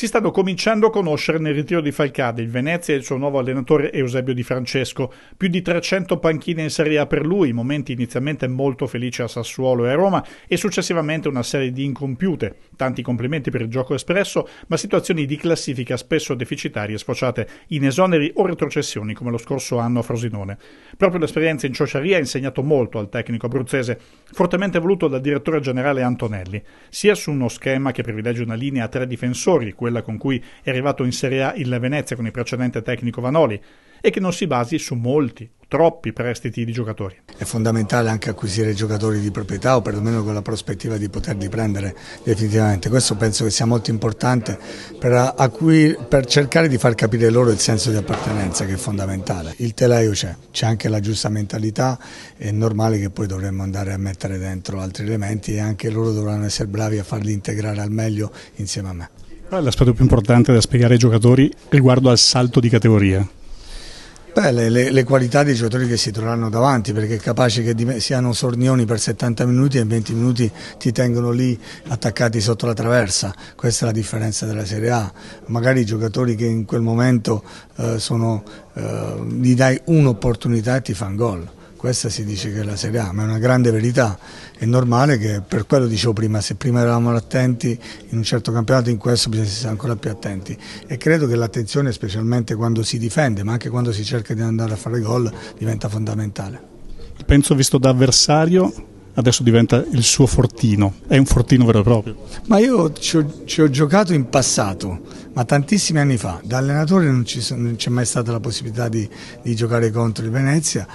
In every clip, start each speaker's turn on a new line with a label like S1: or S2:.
S1: si stanno cominciando a conoscere nel ritiro di Falcade, il Venezia e il suo nuovo allenatore Eusebio Di Francesco. Più di 300 panchine in Serie A per lui, momenti inizialmente molto felici a Sassuolo e a Roma e successivamente una serie di incompiute. Tanti complimenti per il gioco espresso, ma situazioni di classifica spesso deficitarie sfociate in esoneri o retrocessioni come lo scorso anno a Frosinone. Proprio l'esperienza in Ciociaria ha insegnato molto al tecnico abruzzese, fortemente voluto dal direttore generale Antonelli, sia su uno schema che privilegia una linea a tre difensori, quella quella con cui è arrivato in Serie A il Venezia con il precedente tecnico Vanoli, e che non si basi su molti, troppi prestiti di giocatori.
S2: È fondamentale anche acquisire giocatori di proprietà o perlomeno con la prospettiva di poterli prendere definitivamente. Questo penso che sia molto importante per, acquir- per cercare di far capire loro il senso di appartenenza che è fondamentale. Il telaio c'è, c'è anche la giusta mentalità, è normale che poi dovremmo andare a mettere dentro altri elementi e anche loro dovranno essere bravi a farli integrare al meglio insieme a me.
S1: Qual è L'aspetto più importante da spiegare ai giocatori riguardo al salto di categoria.
S2: Beh, le, le, qualità dei giocatori che si troveranno davanti, perché è capace che me, siano sornioni per 70 minuti e in 20 minuti ti tengono lì attaccati sotto la traversa. Questa è la differenza della Serie A. Magari i giocatori che in quel momento eh, sono, eh, gli dai un'opportunità e ti fanno gol questa si dice che è la Serie A, ma è una grande verità. È normale che, per quello dicevo prima, se prima eravamo attenti in un certo campionato, in questo bisogna essere ancora più attenti. E credo che l'attenzione, specialmente quando si difende, ma anche quando si cerca di andare a fare gol, diventa fondamentale. Penso visto da avversario
S1: adesso diventa
S2: il suo fortino, è un fortino vero e proprio. Ma io ci ho, ci ho giocato in passato, ma tantissimi anni fa, da allenatore non, sono, non c'è mai stata la possibilità di, di giocare contro il Venezia,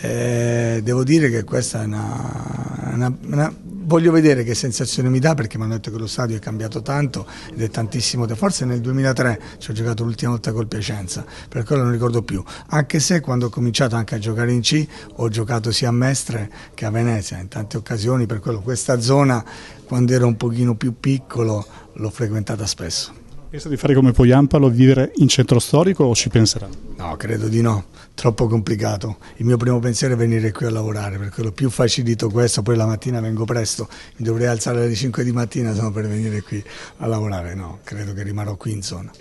S2: eh, devo dire che questa è una, una, una voglio vedere che sensazione mi dà perché mi hanno detto che lo stadio è cambiato tanto ed è tantissimo, forse nel 2003 ci ho giocato l'ultima volta col Piacenza, per quello non ricordo più, anche se quando ho cominciato anche a giocare in C ho giocato sia a Mestre che a Venezia in tante occasioni, per quello questa zona quando ero un pochino più piccolo l'ho frequentata spesso. Pensa di fare come Poiampalo, vivere in centro storico o ci penserà? No, credo di no, troppo complicato. Il mio primo pensiero è venire qui a lavorare, perché l'ho più facilito questo, poi la mattina vengo presto, mi dovrei alzare alle 5 di mattina sono per venire qui a lavorare, no, credo che rimarrò qui in zona.